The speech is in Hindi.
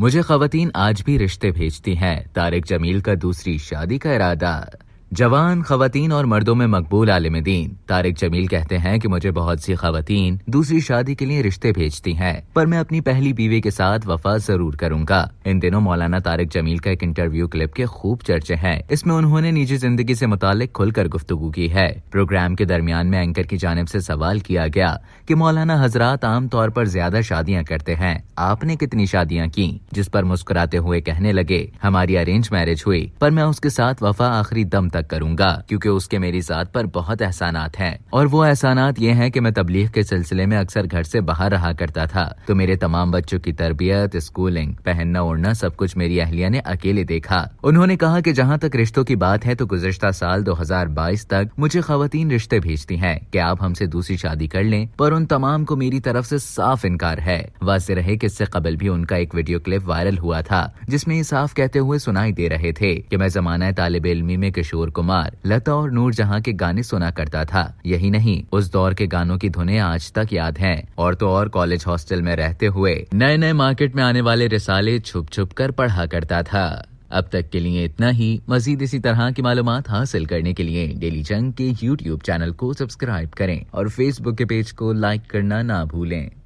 मुझे खवतीन आज भी रिश्ते भेजती हैं तारिक जमील का दूसरी शादी का इरादा जवान खातन और मर्दों में मकबूल आलम दीन तारिक जमील कहते हैं कि मुझे बहुत सी खातन दूसरी शादी के लिए रिश्ते भेजती हैं पर मैं अपनी पहली बीवी के साथ वफा जरूर करूंगा इन दिनों मौलाना तारिक जमील का एक इंटरव्यू क्लिप के खूब चर्चे हैं इसमें उन्होंने निजी जिंदगी से मुतालिक खुलकर गुफ्तु की है प्रोग्राम के दरमियान में एंकर की जानब ऐसी सवाल किया गया की मौलाना हजरात आमतौर पर ज्यादा शादियाँ करते हैं आपने कितनी शादियाँ की जिस पर मुस्कुराते हुए कहने लगे हमारी अरेंज मैरिज हुई पर मैं उसके साथ वफा आखिरी दम तक तक करूंगा क्योंकि उसके मेरी जात पर बहुत एहसानात हैं और वो एहसानात ये हैं कि मैं तबलीग के सिलसिले में अक्सर घर से बाहर रहा करता था तो मेरे तमाम बच्चों की तरबियत स्कूलिंग पहनना ओढ़ना सब कुछ मेरी अहलिया ने अकेले देखा उन्होंने कहा कि जहाँ तक रिश्तों की बात है तो गुजश्ता साल 2022 तक मुझे खातन रिश्ते भेजती हैं कि आप हमसे दूसरी शादी कर लें पर उन तमाम को मेरी तरफ से साफ इनकार है वाज रहे कि इससे कबल भी उनका एक वीडियो क्लिप वायरल हुआ था जिसमें ये साफ कहते हुए सुनाई दे रहे थे कि मैं जमाना तालब इलमी में किशोर किशोर कुमार लता और नूर जहाँ के गाने सुना करता था यही नहीं उस दौर के गानों की धुने आज तक याद है और तो और कॉलेज हॉस्टल में रहते हुए नए नए मार्केट में आने वाले रिसाले छुप छुप कर पढ़ा करता था अब तक के लिए इतना ही मजीद इसी तरह की मालूम हासिल करने के लिए डेली जंग के यूट्यूब चैनल को सब्सक्राइब करें और फेसबुक के पेज को लाइक करना ना भूलें